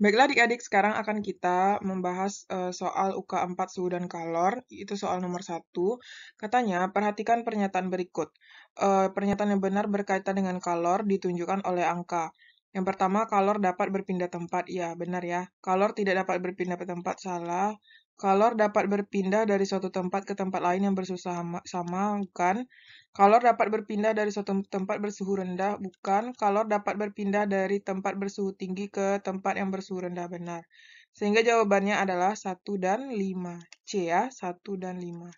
Baiklah adik-adik, sekarang akan kita membahas uh, soal UK4 suhu dan kalor, itu soal nomor satu Katanya, perhatikan pernyataan berikut. Uh, pernyataan yang benar berkaitan dengan kalor ditunjukkan oleh angka. Yang pertama, kalor dapat berpindah tempat. Ya, benar ya. Kalor tidak dapat berpindah ke tempat, salah. Kalor dapat berpindah dari suatu tempat ke tempat lain yang bersuhu sama, sama bukan. Kalor dapat berpindah dari suatu tempat bersuhu rendah, bukan. Kalor dapat berpindah dari tempat bersuhu tinggi ke tempat yang bersuhu rendah, benar. Sehingga jawabannya adalah 1 dan 5. C ya, 1 dan 5.